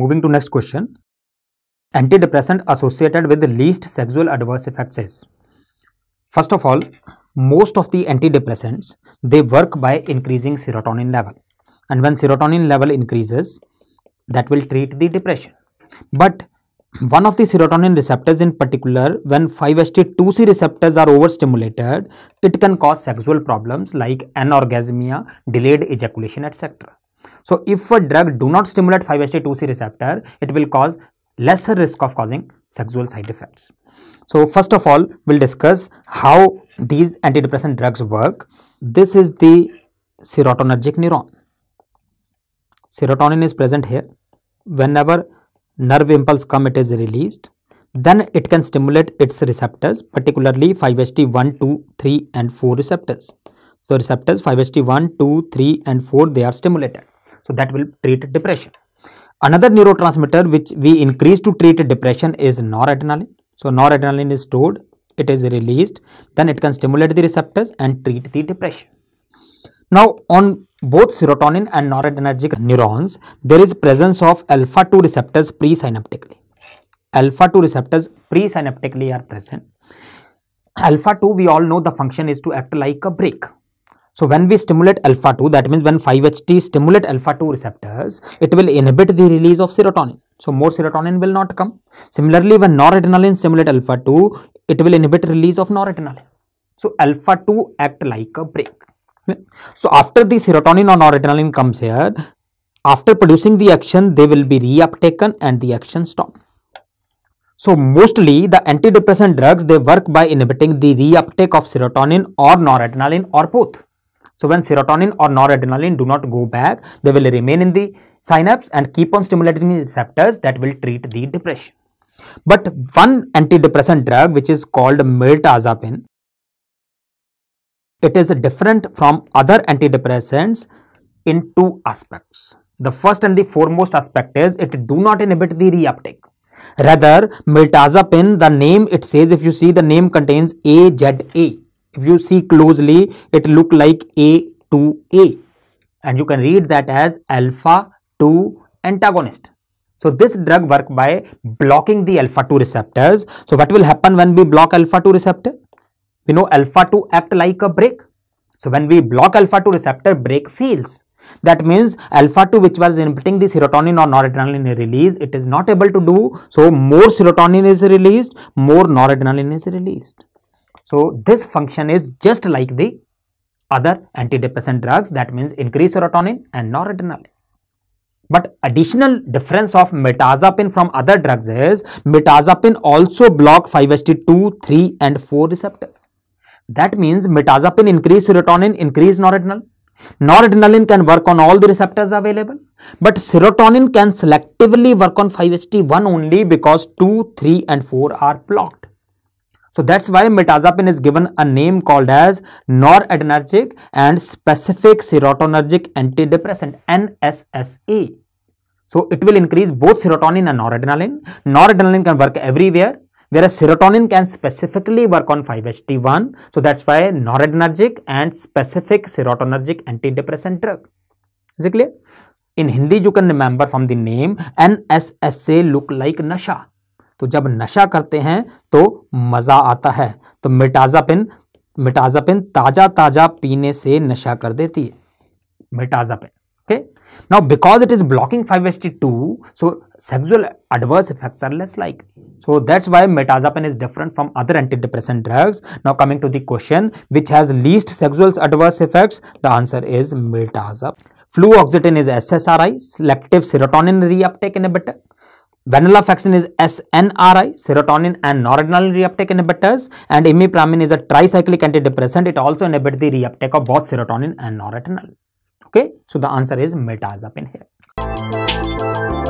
moving to next question. Antidepressant associated with the least sexual adverse effects is. First of all, most of the antidepressants, they work by increasing serotonin level. And when serotonin level increases, that will treat the depression. But one of the serotonin receptors in particular, when 5-HT2C receptors are overstimulated, it can cause sexual problems like anorgasmia, delayed ejaculation, etc. So if a drug do not stimulate 5-HT2C receptor, it will cause lesser risk of causing sexual side effects. So first of all, we'll discuss how these antidepressant drugs work. This is the serotonergic neuron. Serotonin is present here. Whenever nerve impulse come, it is released. Then it can stimulate its receptors, particularly 5-HT1, 2, 3 and 4 receptors. So receptors 5-HT1, 2, 3 and 4, they are stimulated. So that will treat depression. Another neurotransmitter which we increase to treat depression is noradrenaline. So noradrenaline is stored, it is released, then it can stimulate the receptors and treat the depression. Now on both serotonin and noradrenergic neurons, there is presence of alpha 2 receptors presynaptically. Alpha 2 receptors presynaptically are present. Alpha 2 we all know the function is to act like a brake. So when we stimulate alpha 2 that means when 5-HT stimulate alpha 2 receptors it will inhibit the release of serotonin. So more serotonin will not come. Similarly when noradrenaline stimulate alpha 2 it will inhibit release of noradrenaline. So alpha 2 act like a brake. So after the serotonin or noradrenaline comes here after producing the action they will be reuptaken and the action stop. So mostly the antidepressant drugs they work by inhibiting the reuptake of serotonin or noradrenaline or both. So when serotonin or noradrenaline do not go back, they will remain in the synapse and keep on stimulating receptors that will treat the depression. But one antidepressant drug which is called mirtazapine, it is different from other antidepressants in two aspects. The first and the foremost aspect is it do not inhibit the reuptake. Rather, mirtazapine, the name it says if you see the name contains AZA if you see closely it look like a to a and you can read that as alpha 2 antagonist so this drug work by blocking the alpha 2 receptors so what will happen when we block alpha 2 receptor we know alpha 2 act like a brake so when we block alpha 2 receptor brake fails that means alpha 2 which was inhibiting the serotonin or noradrenaline release it is not able to do so more serotonin is released more noradrenaline is released so this function is just like the other antidepressant drugs that means increase serotonin and noradrenaline. But additional difference of metazapine from other drugs is metazapine also block 5-HT2, 3 and 4 receptors. That means metazapine increase serotonin, increase noradrenaline. Noradrenaline can work on all the receptors available, but serotonin can selectively work on 5-HT1 only because 2, 3 and 4 are blocked. So that's why metazapine is given a name called as noradrenergic and specific serotonergic antidepressant NSSA. So it will increase both serotonin and noradrenaline. Noradrenaline can work everywhere whereas serotonin can specifically work on 5-HT1. So that's why noradrenergic and specific serotonergic antidepressant drug. Is it clear? In Hindi you can remember from the name NSSA look like Nasha. तो जब नशा करते हैं तो मजा आता है तो मिटाजापिन मिटाजापिन ताजा ताजा पीने से नशा कर देती है mirtazapine okay now because it is blocking five S T two so sexual adverse effect are less like so that's why mirtazapine is different from other antidepressant drugs now coming to the question which has least sexual adverse effects the answer is mirtazapine fluoxetine is S S R I selective serotonin reuptake inhibitor Venlafaxine is SNRI, serotonin and noradrenaline reuptake inhibitors and imipramine is a tricyclic antidepressant. It also inhibits the reuptake of both serotonin and noradrenaline. Okay, so the answer is mirtazapine here.